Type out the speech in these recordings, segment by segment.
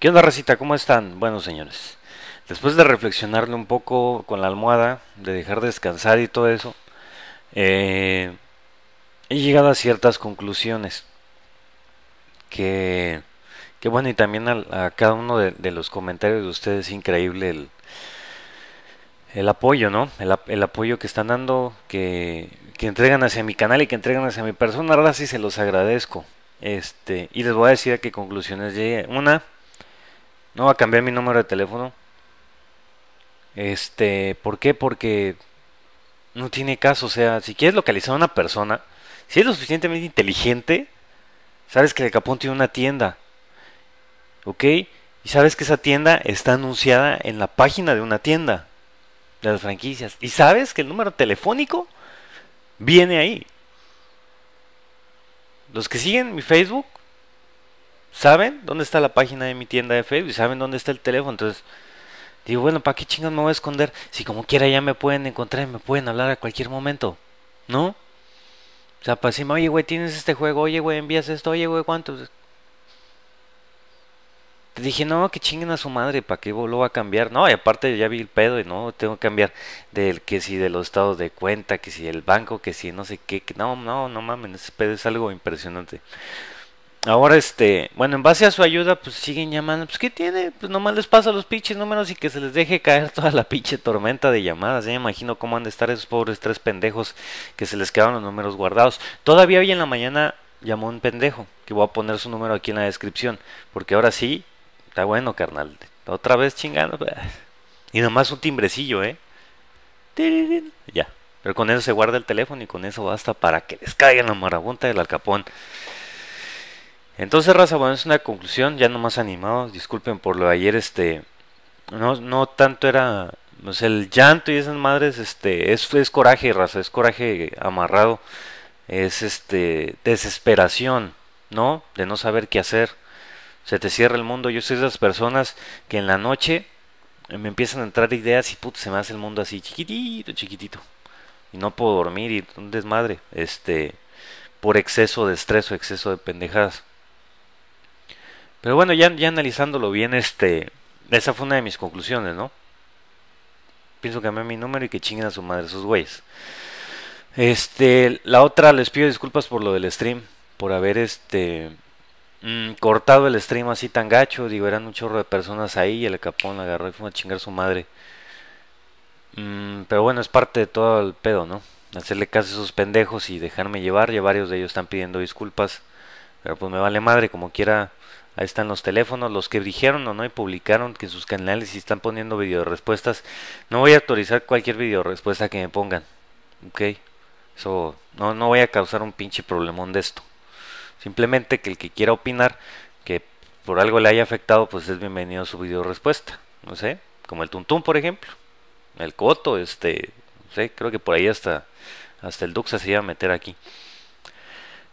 ¿Qué onda, Recita? ¿Cómo están? Bueno, señores, después de reflexionarle un poco con la almohada, de dejar descansar y todo eso, eh, he llegado a ciertas conclusiones. Que, que bueno, y también a, cada uno de, los comentarios de ustedes, increíble el, apoyo, ¿no? El, apoyo que están dando, que, entregan hacia mi canal y que entregan hacia mi persona, ahora se los agradezco. Este, y les voy a decir a qué conclusiones llegué. Una, no va a cambiar mi número de teléfono. Este, ¿por qué? Porque no tiene caso. O sea, si quieres localizar a una persona, si es lo suficientemente inteligente, sabes que el Capón tiene una tienda. ¿Ok? Y sabes que esa tienda está anunciada en la página de una tienda de las franquicias. Y sabes que el número telefónico viene ahí. Los que siguen mi Facebook saben dónde está la página de mi tienda de Facebook saben dónde está el teléfono. Entonces, digo, bueno, ¿para qué chingas me voy a esconder? Si como quiera ya me pueden encontrar y me pueden hablar a cualquier momento, ¿no? O sea, para decirme, oye, güey, tienes este juego, oye, güey, envías esto, oye, güey, ¿cuánto? Te dije, no, que chinguen a su madre, ¿para qué lo va a cambiar? No, y aparte ya vi el pedo y no, tengo que cambiar del que si de los estados de cuenta, que si el banco, que si no sé qué, que no, no, no mames, ese pedo es algo impresionante. Ahora, este, bueno, en base a su ayuda, pues siguen llamando. Pues, ¿qué tiene? Pues nomás les pasa los pinches números y que se les deje caer toda la pinche tormenta de llamadas. Ya ¿eh? me imagino cómo han de estar esos pobres tres pendejos que se les quedaron los números guardados. Todavía hoy en la mañana llamó un pendejo, que voy a poner su número aquí en la descripción. Porque ahora sí, está bueno, carnal. Otra vez chingando. Pues. Y nomás un timbrecillo, ¿eh? Ya. Pero con eso se guarda el teléfono y con eso basta para que les caiga la marabunta del alcapón. Entonces, raza, bueno, es una conclusión, ya nomás animados, disculpen por lo de ayer, este, no, no tanto era, sé, pues, el llanto y esas madres, este, es, es coraje, raza, es coraje amarrado, es este, desesperación, ¿no? De no saber qué hacer, se te cierra el mundo, yo soy de esas personas que en la noche me empiezan a entrar ideas y put, se me hace el mundo así chiquitito, chiquitito. Y no puedo dormir y un desmadre, este, por exceso de estrés o exceso de pendejadas. Pero bueno, ya, ya analizándolo bien, este, esa fue una de mis conclusiones, ¿no? Pienso que cambiar mi número y que chinguen a su madre esos güeyes. Este, la otra, les pido disculpas por lo del stream, por haber este mm, cortado el stream así tan gacho, digo, eran un chorro de personas ahí y el capón la agarró y fue a chingar a su madre. Mm, pero bueno, es parte de todo el pedo, ¿no? Hacerle caso a esos pendejos y dejarme llevar, ya varios de ellos están pidiendo disculpas, pero pues me vale madre, como quiera Ahí están los teléfonos, los que dijeron o no y publicaron que en sus canales y están poniendo video respuestas. No voy a autorizar cualquier video respuesta que me pongan. ¿Ok? eso no, no voy a causar un pinche problemón de esto. Simplemente que el que quiera opinar, que por algo le haya afectado, pues es bienvenido su video respuesta. No sé, como el Tuntún, por ejemplo. El Coto, este, no sé, creo que por ahí hasta, hasta el Duxa se iba a meter aquí.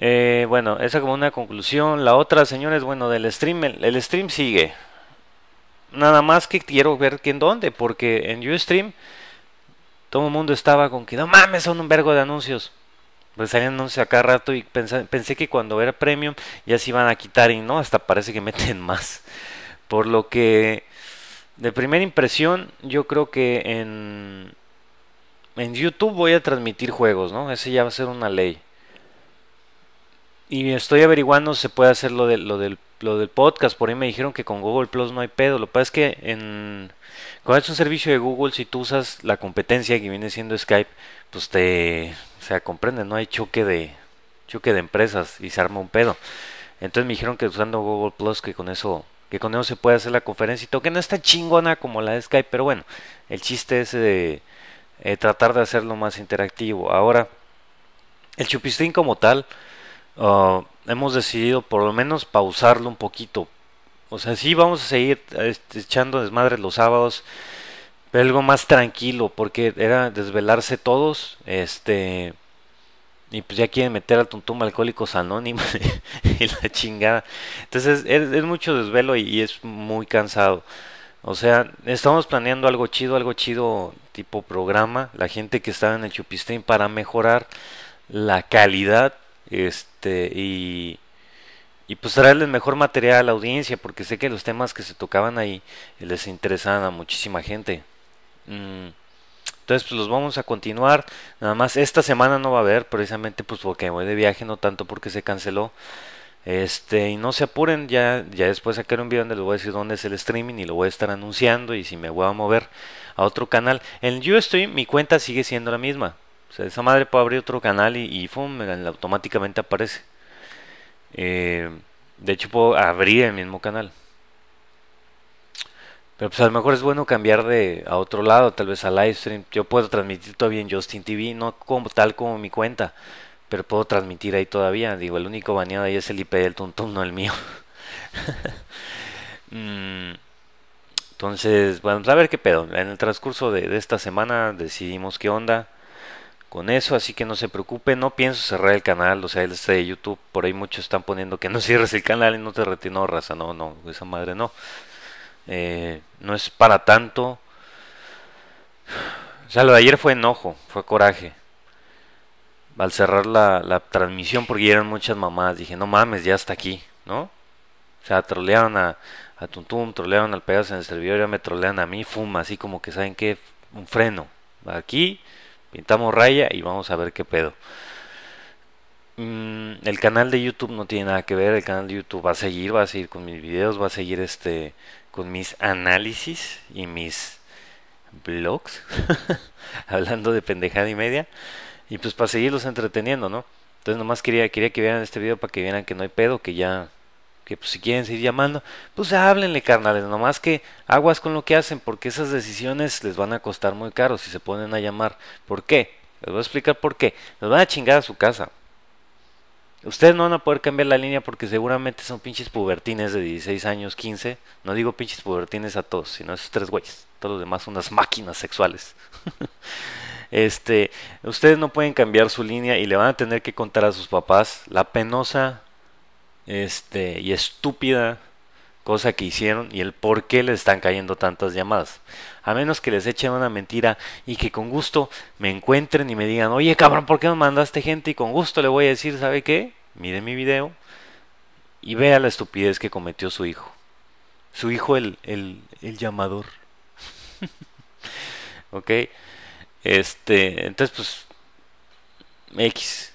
Eh, bueno, esa como una conclusión. La otra, señores, bueno, del stream, el, stream sigue. Nada más que quiero ver que en dónde, porque en Ustream todo el mundo estaba con que no mames, son un vergo de anuncios. Pues salían anuncios acá rato y pensé, que cuando era premium ya se iban a quitar y no, hasta parece que meten más. Por lo que, de primera impresión, yo creo que en, en YouTube voy a transmitir juegos, ¿no? Ese ya va a ser una ley. Y estoy averiguando si se puede hacer lo, de, lo, del, lo del podcast. Por ahí me dijeron que con Google Plus no hay pedo. Lo que pasa es que en, cuando es un servicio de Google, si tú usas la competencia que viene siendo Skype, pues te... O sea, comprende, no hay choque de, de empresas y se arma un pedo. Entonces me dijeron que usando Google Plus, que con eso que con eso se puede hacer la conferencia y todo, que no está chingona como la de Skype, pero bueno, el chiste es de eh, eh, tratar de hacerlo más interactivo. Ahora, el Chupistín como tal, Ah, hemos decidido por lo menos pausarlo un poquito. O sea, sí vamos a seguir ah, este, echando desmadres los sábados, pero algo más tranquilo, porque era desvelarse todos, este, y pues ya quieren meter al tuntum alcohólicos anónimos y la chingada. Entonces es, mucho desvelo y, es muy cansado. O sea, estamos planeando algo chido, algo chido tipo programa, la gente que estaba en el Chupistín para mejorar la calidad este, y, y pues traerles mejor material a la audiencia, porque sé que los temas que se tocaban ahí les interesaban a muchísima gente. Mm, entonces, pues los vamos a continuar. Nada más esta semana no va a haber, precisamente pues porque voy de viaje, no tanto porque se canceló. Este, y no se apuren, ya, ya después sacaré un video donde les voy a decir dónde es el streaming y lo voy a estar anunciando y si me voy a mover a otro canal. En estoy mi cuenta sigue siendo la misma esa madre puedo abrir otro canal y, automáticamente aparece. Eh, de hecho, puedo abrir el mismo canal. Pero pues a lo mejor es bueno cambiar de a otro lado, tal vez a livestream. Yo puedo transmitir todavía en Justin TV, no como tal como mi cuenta, pero puedo transmitir ahí todavía. Digo, el único baneado ahí es el IP del Tuntum, no el mío. Mm, entonces, bueno, pues, a ver qué pedo. En el transcurso de esta semana decidimos qué onda con eso, así que no se preocupe, no pienso cerrar el canal, o sea, el este de YouTube, por ahí muchos están poniendo que no cierres el canal y no te retino raza, ah, no, no, esa madre no. Eh, no es para tanto. O sea, lo de ayer fue enojo, fue coraje. Al cerrar la, la transmisión, porque eran muchas mamás, dije, no mames, ya está aquí, ¿no? O sea, trolearon a, a Tuntum, trolearon al pedazo en el servidor, ya me trolean a mí, fuma, así como que saben que un freno. Aquí Pintamos raya y vamos a ver qué pedo. Mm, el canal de YouTube no tiene nada que ver, el canal de YouTube va a seguir, va a seguir con mis videos, va a seguir este con mis análisis y mis blogs hablando de pendejada y media y pues para seguirlos entreteniendo, ¿no? Entonces nomás quería quería que vieran este video para que vieran que no hay pedo, que ya que pues, si quieren seguir llamando, pues háblenle, carnales, nomás que aguas con lo que hacen, porque esas decisiones les van a costar muy caro si se ponen a llamar. ¿Por qué? Les voy a explicar por qué. Los van a chingar a su casa. Ustedes no van a poder cambiar la línea porque seguramente son pinches pubertines de 16 años, 15. No digo pinches pubertines a todos, sino esos tres güeyes. Todos los demás son unas máquinas sexuales. este, ustedes no pueden cambiar su línea y le van a tener que contar a sus papás la penosa este, y estúpida cosa que hicieron y el por qué les están cayendo tantas llamadas. A menos que les echen una mentira y que con gusto me encuentren y me digan, oye cabrón, ¿por qué nos mandaste gente? Y con gusto le voy a decir, ¿sabe qué? Mire mi video y vea la estupidez que cometió su hijo. Su hijo el, el, el llamador. ok. Este, entonces pues... X.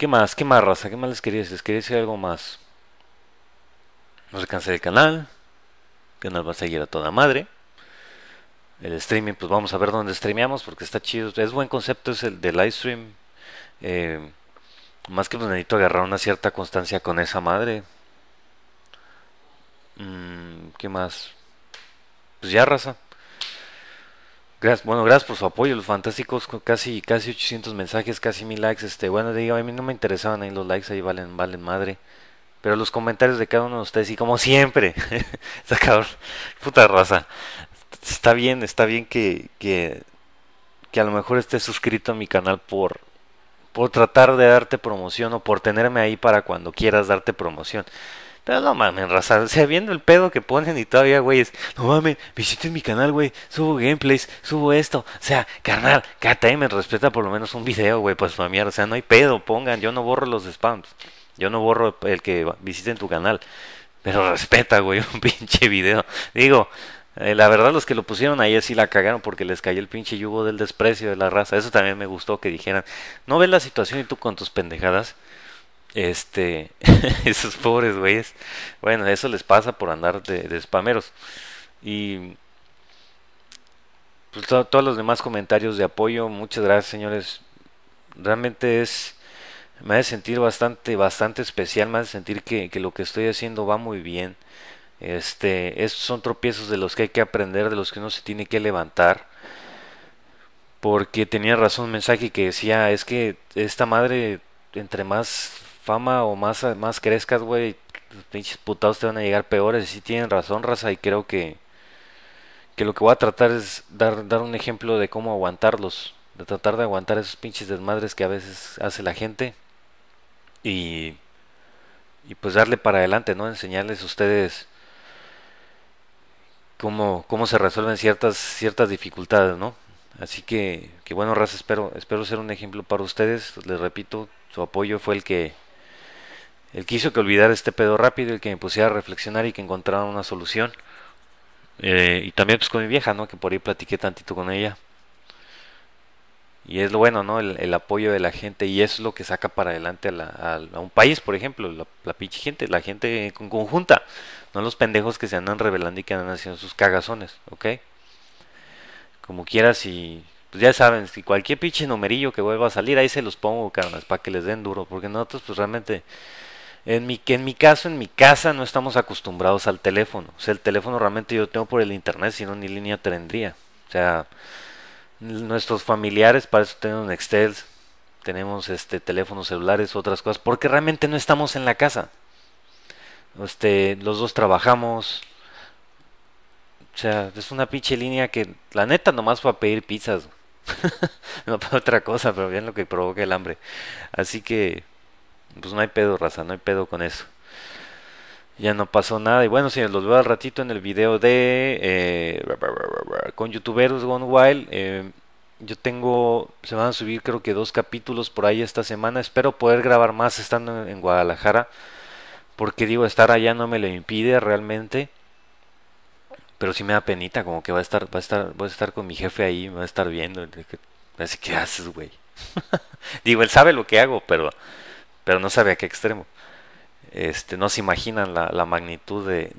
¿Qué más? ¿Qué más, raza? ¿Qué más les quería decir? Les quería decir algo más. No se canse el canal. que nos va a seguir a toda madre. El streaming, pues vamos a ver dónde streameamos porque está chido. Es buen concepto es el de live stream. Eh, más que pues necesito agarrar una cierta constancia con esa madre. Mm, ¿Qué más? Pues ya, raza. Gracias, bueno, gracias por su apoyo, los fantásticos, casi casi 800 mensajes, casi 1000 likes. Este, bueno, digo, a mí no me interesaban ahí los likes, ahí valen valen madre. Pero los comentarios de cada uno de ustedes, y como siempre, sacador puta raza. Está bien, está bien que, que, que a lo mejor estés suscrito a mi canal por, por tratar de darte promoción o por tenerme ahí para cuando quieras darte promoción. Pero no mames, raza. O sea, viendo el pedo que ponen y todavía, güey, es no mames, visiten mi canal, güey. Subo gameplays, subo esto. O sea, carnal, KTM respeta por lo menos un video, güey, pues mierda. O sea, no hay pedo, pongan. Yo no borro los spams. Yo no borro el que visiten tu canal. Pero respeta, güey, un pinche video. Digo, eh, la verdad los que lo pusieron ahí sí la cagaron porque les cayó el pinche yugo del desprecio de la raza. Eso también me gustó que dijeran, no ves la situación y tú con tus pendejadas. Este, esos pobres güeyes. Bueno, eso les pasa por andar de, spameros. Y pues, todos los demás comentarios de apoyo, muchas gracias, señores. Realmente es me hace sentir bastante bastante especial, me hace sentir que, que lo que estoy haciendo va muy bien. Este, estos son tropiezos de los que hay que aprender, de los que uno se tiene que levantar porque tenía razón un mensaje que decía es que esta madre entre más fama o más, más crezcas, güey, los pinches putados te van a llegar peores. si tienen razón, raza, y creo que, que lo que voy a tratar es dar, dar un ejemplo de cómo aguantarlos. De tratar de aguantar esos pinches desmadres que a veces hace la gente. Y, y pues darle para adelante, ¿no? Enseñarles a ustedes cómo, cómo se resuelven ciertas, ciertas dificultades, ¿no? Así que, que bueno, Raza, espero, espero ser un ejemplo para ustedes. Les repito, su apoyo fue el que el quiso que olvidara este pedo rápido, el que me pusiera a reflexionar y que encontrara una solución. Eh, y también pues con mi vieja, ¿no? Que por ahí platiqué tantito con ella. Y es lo bueno, ¿no? El, apoyo de la gente y eso es lo que saca para adelante a, un país, por ejemplo, la, pinche gente, la gente con conjunta, no los pendejos que se andan revelando y que andan haciendo sus cagazones, ¿ok? Como quieras y pues ya saben, si cualquier pinche numerillo que vuelva a salir, ahí se los pongo, caras, para que les den duro, porque nosotros pues realmente en mi, en mi caso, en mi casa no estamos acostumbrados al teléfono. O sea, el teléfono realmente yo tengo por el internet, si no ni línea tendría. O sea, nuestros familiares para eso tenemos Excel tenemos este teléfonos celulares, otras cosas, porque realmente no estamos en la casa. Este, los dos trabajamos. O sea, es una pinche línea que la neta nomás a pedir pizzas. no para otra cosa, pero bien lo que provoca el hambre. Así que pues no hay pedo, raza, no hay pedo con eso. Ya no pasó nada. Y bueno, señores, los veo al ratito en el video de. Eh, con youtuberos Gone Wild. Eh, yo tengo. Se van a subir, creo que dos capítulos por ahí esta semana. Espero poder grabar más estando en Guadalajara. Porque digo, estar allá no me lo impide realmente. Pero si me da penita, como que va a estar, va a estar, voy a estar con mi jefe ahí, me va a estar viendo. Así que haces, güey. digo, él sabe lo que hago, pero pero no sabe a qué extremo. Este, no se imaginan la, magnitud de,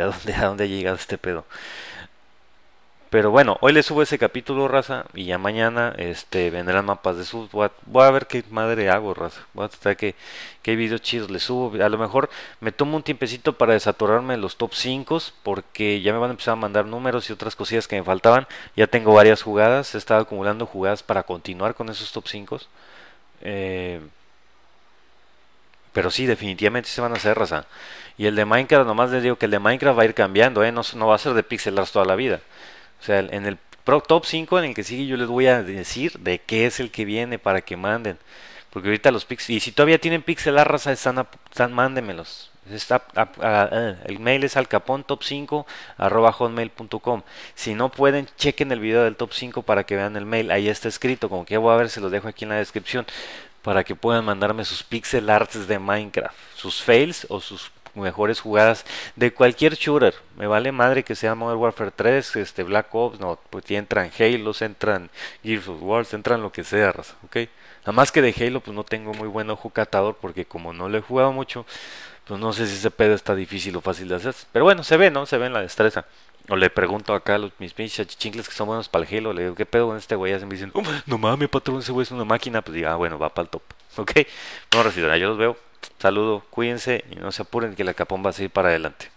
a dónde, ha llegado este pedo. Pero bueno, hoy les subo ese capítulo, raza, y ya mañana este, vendrán mapas de sub. Voy a, ver qué madre hago, raza. Voy a tratar que qué videos chidos les subo. A lo mejor me tomo un tiempecito para desatorarme de los top 5, porque ya me van a empezar a mandar números y otras cosillas que me faltaban. Ya tengo varias jugadas, he estado acumulando jugadas para continuar con esos top 5. Eh, pero sí, definitivamente se van a hacer raza. Y el de Minecraft, nomás les digo que el de Minecraft va a ir cambiando, ¿eh? no, no va a ser de pixel toda la vida. O sea, en el pro, top 5 en el que sigue yo les voy a decir de qué es el que viene para que manden. Porque ahorita los pixel... Y si todavía tienen pixelar raza, están, están mándenmelos. Está, eh, el mail es alcapontop5 arroba hotmail.com. Si no pueden, chequen el video del top 5 para que vean el mail. Ahí está escrito. Como que voy a ver, se los dejo aquí en la descripción para que puedan mandarme sus pixel arts de Minecraft, sus fails o sus mejores jugadas de cualquier shooter. Me vale madre que sea Modern Warfare 3, este Black Ops, no, pues entran Halo, entran Gears of War, entran lo que sea, ¿ok? Nada más que de Halo pues no tengo muy buen ojo catador porque como no lo he jugado mucho, pues no sé si ese pedo está difícil o fácil de hacer. Pero bueno, se ve, ¿no? Se ve en la destreza. O le pregunto acá a mis pinches chingles que son buenos para el Halo. Le digo, ¿qué pedo con este güey? Y me dicen, no mames, patrón, ese güey es una máquina. Pues diga, ah, bueno, va para el top. ¿Ok? No, recibirá, yo los veo. Saludo, cuídense y no se apuren que la capón va a seguir para adelante.